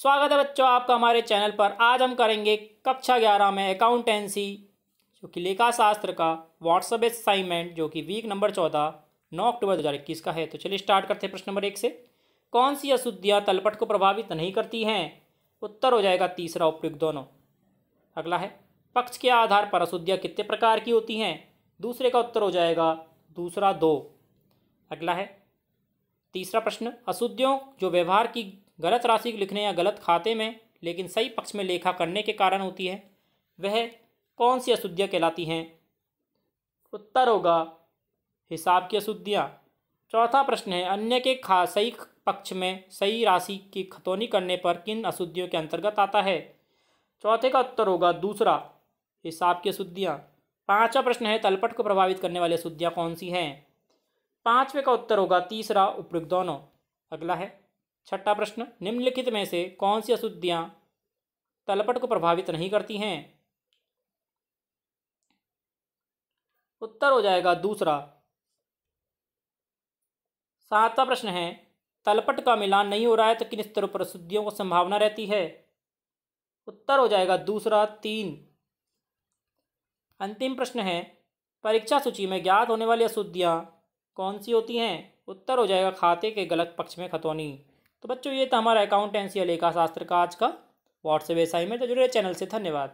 स्वागत है बच्चों आपका हमारे चैनल पर आज हम करेंगे कक्षा ग्यारह में अकाउंटेंसी जो कि लेखा शास्त्र का व्हाट्सअप असाइनमेंट जो कि वीक नंबर चौदह नौ अक्टूबर दो हज़ार इक्कीस का है तो चलिए स्टार्ट करते हैं प्रश्न नंबर एक से कौन सी अशुद्धियाँ तलपट को प्रभावित नहीं करती हैं उत्तर हो जाएगा तीसरा उपयुक्त दोनों अगला है पक्ष के आधार पर अशुद्धियाँ कितने प्रकार की होती हैं दूसरे का उत्तर हो जाएगा दूसरा दो अगला है तीसरा प्रश्न अशुद्धियों जो व्यवहार की गलत राशि लिखने या गलत खाते में लेकिन सही पक्ष में लेखा करने के कारण होती है वह कौन सी अशुद्धियाँ कहलाती हैं उत्तर होगा हिसाब की अशुद्धियाँ चौथा प्रश्न है अन्य के खा सही पक्ष में सही राशि की खतौनी करने पर किन अशुद्धियों के अंतर्गत आता है चौथे का उत्तर होगा दूसरा हिसाब की अशुद्धियाँ पांचवा प्रश्न है तलपट को प्रभावित करने वाली अशुद्धियाँ कौन सी हैं पाँचवें का उत्तर होगा तीसरा उपयुक्त दोनों अगला है छठा प्रश्न निम्नलिखित में से कौन सी अशुद्धियाँ तलपट को प्रभावित नहीं करती हैं उत्तर हो जाएगा दूसरा सातवा प्रश्न है तलपट का मिलान नहीं हो रहा है तो किन स्तरों पर अशुद्धियों को संभावना रहती है उत्तर हो जाएगा दूसरा तीन अंतिम प्रश्न है परीक्षा सूची में ज्ञात होने वाली अशुद्धियाँ कौन सी होती हैं उत्तर हो जाएगा खाते के गलत पक्ष में खतौनी तो बच्चों ये था हमारा अकाउंटेंसी और लेखा शास्त्र का आज का व्हाट्सएप असाइनमेंट तो जुड़े चैनल से धन्यवाद